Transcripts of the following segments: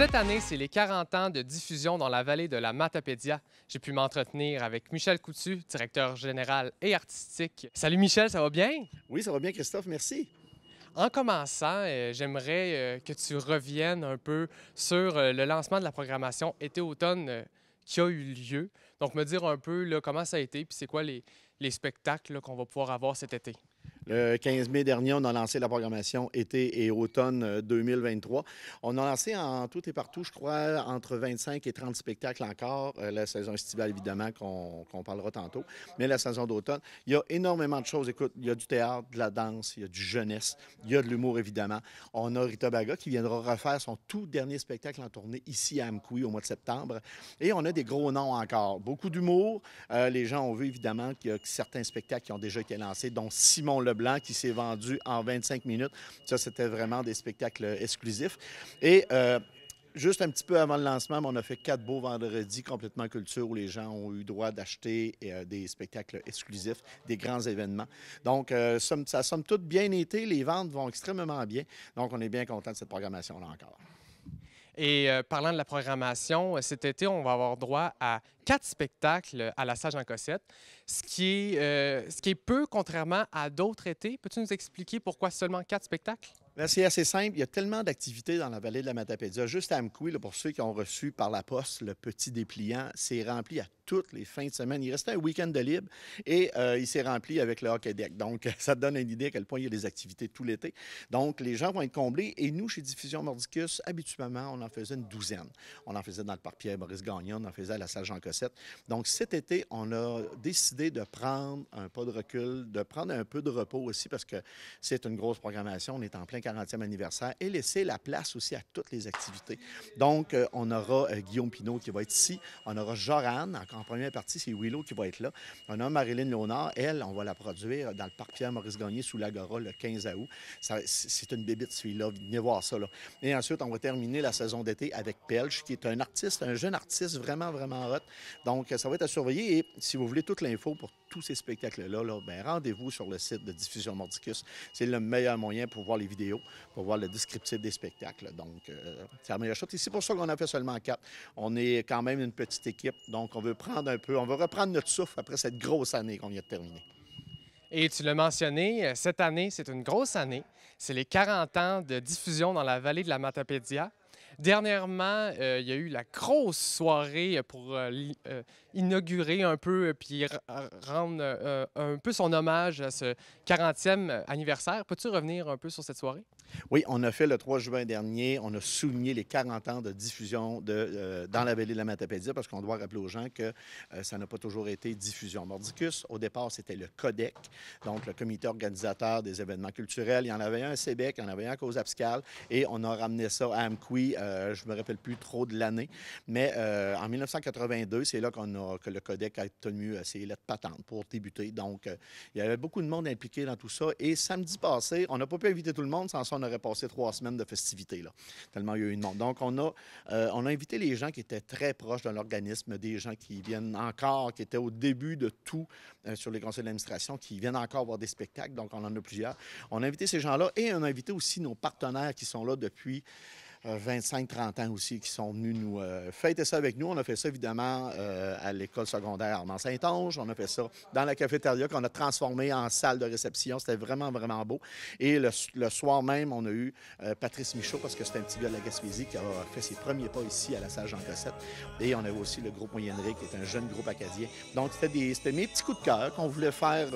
Cette année, c'est les 40 ans de diffusion dans la vallée de la Matapédia. J'ai pu m'entretenir avec Michel Coutu, directeur général et artistique. Salut Michel, ça va bien? Oui, ça va bien Christophe, merci. En commençant, euh, j'aimerais euh, que tu reviennes un peu sur euh, le lancement de la programmation été-automne qui a eu lieu. Donc, me dire un peu comment ça a été, puis c'est quoi les spectacles qu'on va pouvoir avoir cet été. 15 euh, mai dernier, on a lancé la programmation été et automne 2023. Euh, on a lancé en tout et partout, je crois, entre 25 et 30 spectacles encore. Euh, la saison estivale, évidemment, qu'on parlera tantôt, mais la saison d'automne. Il y a énormément de choses. Écoute, il y a du théâtre, de la danse, il y a du jeunesse, il y a de l'humour, évidemment. On a Rita Baga qui viendra refaire son tout dernier spectacle en tournée ici à Amkoui au mois de septembre. Et on a des gros noms encore. Beaucoup d'humour. les gens ont vu, évidemment, qu'il y a certains spectacles qui ont déjà été lancés, dont Simon Leblanc qui s'est vendu en 25 minutes. Ça, c'était vraiment des spectacles euh, exclusifs. Et euh, juste un petit peu avant le lancement, on a fait quatre beaux vendredis complètement culture où les gens ont eu droit d'acheter euh, des spectacles exclusifs, des grands événements. Donc, ça, ça somme toute bien été. Les ventes vont extrêmement bien. Donc, on est bien content de cette programmation-là encore. Et euh, parlant de la programmation, euh, cet été, on va avoir droit à quatre spectacles à la Sage en Cossette, ce qui est, euh, ce qui est peu contrairement à d'autres étés. Peux-tu nous expliquer pourquoi seulement quatre spectacles? Ben, c'est assez simple. Il y a tellement d'activités dans la vallée de la Matapédia. Juste à Amkoui, pour ceux qui ont reçu par la poste le petit dépliant, c'est rempli à toutes les fins de semaine. Il restait un week-end de libre et euh, il s'est rempli avec le hockey deck. Donc, ça donne une idée à quel point il y a des activités tout l'été. Donc, les gens vont être comblés. Et nous, chez Diffusion Mordicus, habituellement, on en faisait une douzaine. On en faisait dans le parc Pierre-Maurice Gagnon, on en faisait à la salle Jean-Cossette. Donc, cet été, on a décidé de prendre un pas de recul, de prendre un peu de repos aussi parce que c'est une grosse programmation. On est en plein 40e anniversaire et laisser la place aussi à toutes les activités. Donc, euh, on aura euh, Guillaume Pinault qui va être ici. On aura Joran, en, première partie, c'est Willow qui va être là. On a Marilyn Léonard. Elle, on va la produire dans le parc Pierre-Maurice Gagné sous l'Agora le 15 août. C'est une bébite, celui-là. Venez voir ça. Là. Et ensuite, on va terminer la saison d'été avec Pelch, qui est un artiste, un jeune artiste vraiment, vraiment hot. Donc, ça va être à surveiller. Et si vous voulez toute l'info pour tous ces spectacles-là, ben, rendez-vous sur le site de Diffusion Mordicus. C'est le meilleur moyen pour voir les vidéos, pour voir le descriptif des spectacles. Donc, euh, c'est la meilleure chose. Et c'est pour ça qu'on a fait seulement quatre. On est quand même une petite équipe, donc on veut prendre un peu, on veut reprendre notre souffle après cette grosse année qu'on vient de terminer. Et tu l'as mentionné, euh, cette année, c'est une grosse année. C'est les 40 ans de diffusion dans la vallée de la Matapédia. Dernièrement, euh, il y a eu la grosse soirée euh, pour euh, inaugurer un peu puis rendre un peu son hommage à ce 40e anniversaire. Peux-tu revenir un peu sur cette soirée? Oui, on a fait le 3 juin dernier, on a souligné les 40 ans de diffusion de, euh, dans la vallée de la Matapédia parce qu'on doit rappeler aux gens que euh, ça n'a pas toujours été diffusion mordicus. Au départ, c'était le CODEC, donc le comité organisateur des événements culturels. Il y en avait un à Sébec, il y en avait un à Cause Abscale et on a ramené ça à Amqui, je euh, je me rappelle plus trop de l'année, mais en 1982, c'est là qu'on a, que le CODEC a tenu ses lettres patentes pour débuter. Donc, il y avait beaucoup de monde impliqué dans tout ça et samedi passé, on n'a pas pu inviter tout le monde sans son on aurait passé trois semaines de festivités, là, tellement il y a eu une montre. Donc, on a, euh, on a invité les gens qui étaient très proches de l'organisme, des gens qui viennent encore, qui étaient au début de tout euh, sur les conseils d'administration, qui viennent encore voir des spectacles. Donc, on en a plusieurs. On a invité ces gens-là et on a invité aussi nos partenaires qui sont là depuis 25-30 euh, ans aussi, qui sont venus nous euh, fêter ça avec nous. On a fait ça, évidemment, euh, à l'école secondaire Armand-Saint-Onge. On a fait ça dans la cafétéria qu'on a transformée en salle de réception. C'était vraiment, vraiment beau. Et le, soir même, on a eu Patrice Michaud, parce que c'était un petit gars de la Gaspésie qui a fait ses premiers pas ici à la salle jean cassette Et on eu aussi le groupe Moyennerie, qui est un jeune groupe acadien. Donc, c'était mes petits coups de cœur qu'on voulait faire,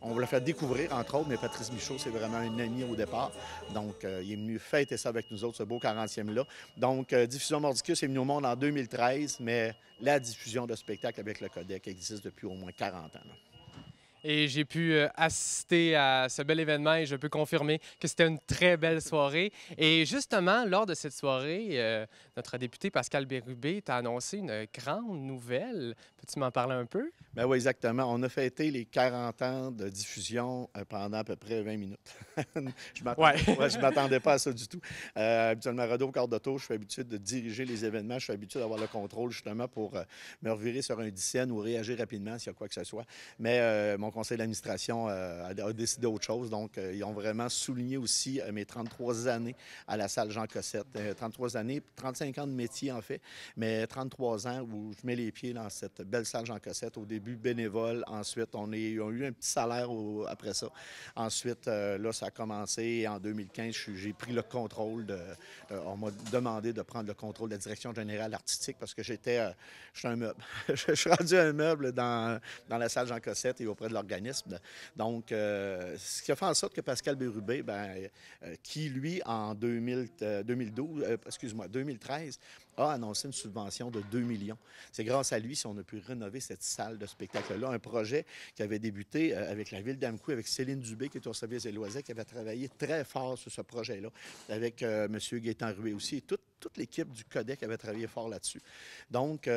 on voulait faire découvrir, entre autres. Mais Patrice Michaud, c'est vraiment un ami au départ. Donc, il est venu fêter ça avec nous autres, ce beau 40 donc, euh, Diffusion Mordicus est venue au monde en 2013, mais la diffusion de spectacles avec le codec existe depuis au moins 40 ans et j'ai pu euh, assister à ce bel événement et je peux confirmer que c'était une très belle soirée. Et justement, lors de cette soirée, euh, notre député Pascal Bérubé t'a annoncé une grande nouvelle. Peux-tu m'en parler un peu? Ben oui, exactement. On a fêté les 40 ans de diffusion euh, pendant à peu près 20 minutes. je m'attendais m'attendais pas à ça du tout. Euh, habituellement, radio, quart de je suis habitué de diriger les événements. Je suis habitué d'avoir le contrôle justement pour me revirer sur un dixième ou réagir rapidement s'il y a quoi que ce soit. Mais mon conseil d'administration euh, a décidé autre chose. Donc, euh, ils ont vraiment souligné aussi euh, mes 33 années à la salle Jean Cossette. 33 années, 35 ans de métier, en fait, mais 33 ans où je mets les pieds dans cette belle salle Jean Cossette. Au début, bénévole. Ensuite, on, est, a eu un petit salaire après ça. Ensuite, là, ça a commencé. En 2015, j'ai pris le contrôle de... on m'a demandé de prendre le contrôle de la direction générale artistique parce que j'étais... je suis un meuble. je suis rendu un meuble dans, dans la salle Jean Cossette et auprès de l'organisation donc, euh, ce qui a fait en sorte que Pascal Bérubé, ben, euh, qui, lui, en 2012, euh, excuse-moi, 2013, a annoncé une subvention de 2 millions. C'est grâce à lui si on a pu rénover cette salle de spectacle-là, un projet qui avait débuté avec la ville d'Amcou, avec Céline Dubé, qui est au service des loisirs, qui avait travaillé très fort sur ce projet-là, avec M. Gaétan Rué aussi, et toute, l'équipe du Codec avait travaillé fort là-dessus. Donc, ça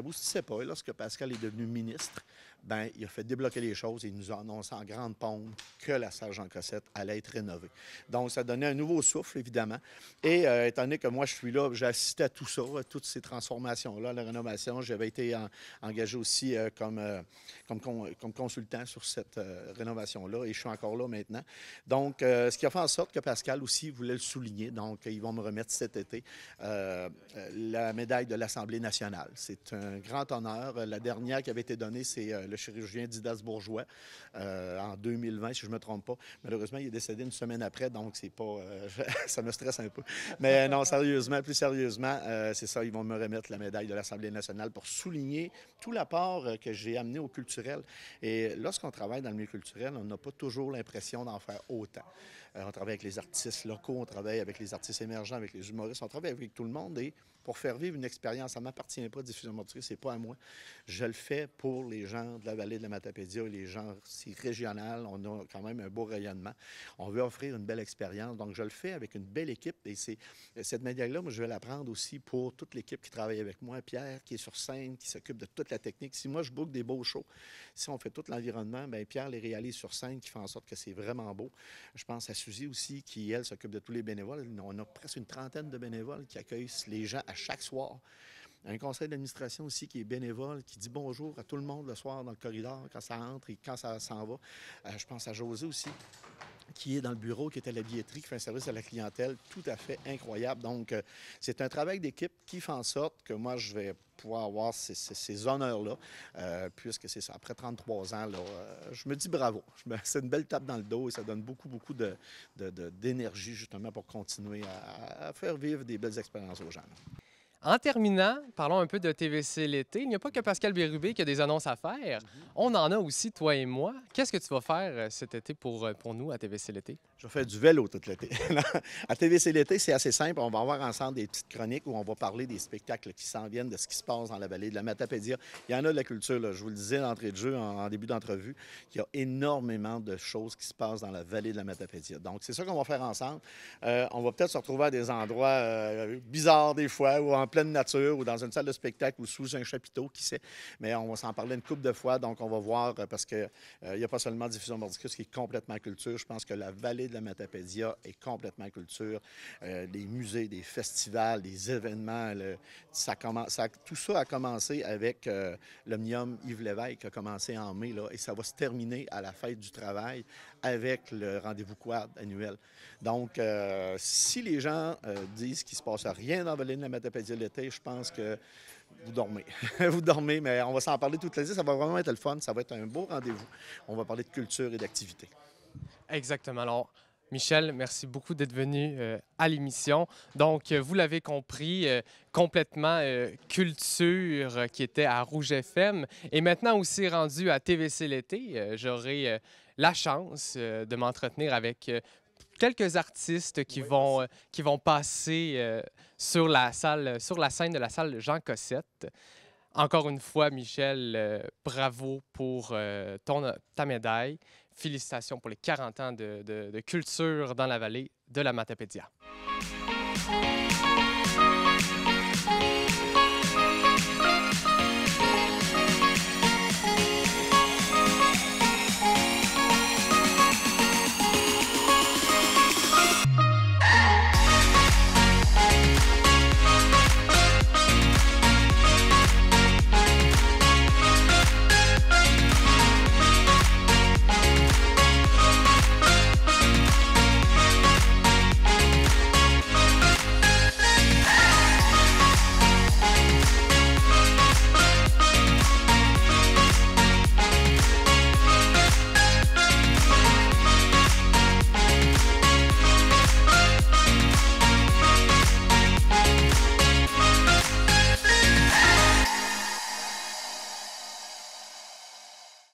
ne pas. Et lorsque Pascal est devenu ministre, ben, il a fait débloquer les choses et il nous a annoncé en grande pompe que la salle Jean Cossette allait être rénovée. Donc, ça donnait un nouveau souffle, évidemment. Et euh, étant donné que moi, je suis là, j'assistais à tout ça, à toutes ces transformations-là, la rénovation. J'avais été engagé aussi euh, comme, euh, comme, comme, consultant sur cette rénovation-là et je suis encore là maintenant. Donc, ce qui a fait en sorte que Pascal aussi voulait le souligner. Donc, ils vont me remettre cet été la médaille de l'Assemblée nationale. C'est un grand honneur. La dernière qui avait été donnée, c'est le chirurgien Didas Bourgeois, euh, en 2020, si je ne me trompe pas. Malheureusement, il est décédé une semaine après, donc c'est pas, euh, ça me stresse un peu. Mais non, sérieusement, plus sérieusement, euh, c'est ça, ils vont me remettre la médaille de l'Assemblée nationale pour souligner tout l'apport que j'ai amené au culturel. Et lorsqu'on travaille dans le milieu culturel, on n'a pas toujours l'impression d'en faire autant. on travaille avec les artistes locaux, on travaille avec les artistes émergents, avec les humoristes, on travaille avec tout le monde et pour faire vivre une expérience, ça ne m'appartient pas, diffusion motrice, c'est pas à moi. Je le fais pour les gens de la vallée de la Matapédia les gens si régional, On a quand même un beau rayonnement. On veut offrir une belle expérience. Donc, je le fais avec une belle équipe. Et c'est cette médaille là moi, je vais la prendre aussi pour toute l'équipe qui travaille avec moi. Pierre, qui est sur scène, qui s'occupe de toute la technique. Si moi, je boucle des beaux shows, si on fait tout l'environnement, bien, Pierre les réalise sur scène, qui fait en sorte que c'est vraiment beau. Je pense à Suzy aussi, qui, elle, s'occupe de tous les bénévoles. On a presque une trentaine de bénévoles qui accueillent les gens à chaque soir. Un conseil d'administration aussi qui est bénévole, qui dit bonjour à tout le monde le soir dans le corridor quand ça entre et quand ça s'en va. Euh, je pense à José aussi qui est dans le bureau, qui est à la billetterie, qui fait un service à la clientèle tout à fait incroyable. Donc, euh, c'est un travail d'équipe qui fait en sorte que moi, je vais pouvoir avoir ces, honneurs-là, euh, puisque c'est ça. Après 33 ans, là, je me dis bravo. C'est une belle tape dans le dos et ça donne beaucoup, beaucoup d'énergie, de, justement, pour continuer à, faire vivre des belles expériences aux gens. En terminant, parlons un peu de TVC l'été. Il n'y a pas que Pascal Bérubé qui a des annonces à faire. Mhm. On en a aussi, toi et moi. Qu'est-ce que tu vas faire euh, cet été pour, euh, pour nous à TVC l'été? Je vais faire du vélo tout l'été. à TVC l'été, c'est assez simple. On va avoir ensemble des petites chroniques où on va parler des spectacles qui s'en viennent, de ce qui se passe dans la vallée de la Matapédia. Il y en a de la culture, là. je vous le disais d'entrée de jeu, en, début d'entrevue, qu'il y a énormément de choses qui se passent dans la vallée de la Matapédia. Donc, c'est ça qu'on va faire ensemble. Euh, on va peut-être se retrouver à des endroits bizarres des fois ou en pleine nature ou dans une salle de spectacle ou sous un chapiteau, qui sait. Mais on va s'en parler une couple de fois, donc on va voir euh, parce qu'il n'y euh, a pas seulement Diffusion Mordicus qui est complètement culture. Je pense que la vallée de la Matapédia est complètement culture. Euh, les musées, des festivals, des événements, ça commence, ça, tout ça a commencé avec l'Omnium Yves Lévesque qui a commencé en mai là, et ça va se terminer à la fête du travail avec le rendez-vous quad annuel. Donc, euh, si les gens euh, disent qu'il ne se passe rien dans Vallée de la Matapédia l'été, je pense que vous dormez. vous dormez, mais on va s'en parler toute les Ça va vraiment être le fun. Ça va être un beau rendez-vous. On va parler de culture et d'activité. Exactement. Alors, Michel, merci beaucoup d'être venu euh, à l'émission. Donc, vous l'avez compris, complètement culture qui était à Rouge FM et maintenant aussi rendu à TVC l'été. J'aurai la chance euh, de m'entretenir avec euh, quelques artistes qui, vont, euh, qui vont passer sur, la salle, sur la scène de la salle Jean Cossette. Encore une fois, Michel, bravo pour ton, ta médaille. Félicitations pour les 40 ans de, de culture dans la vallée de la Matapédia.